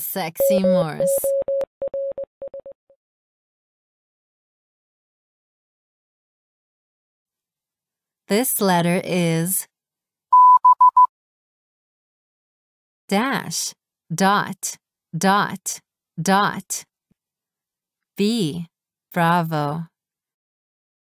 Sexy Morse. This letter is dash dot dot dot B. Bravo.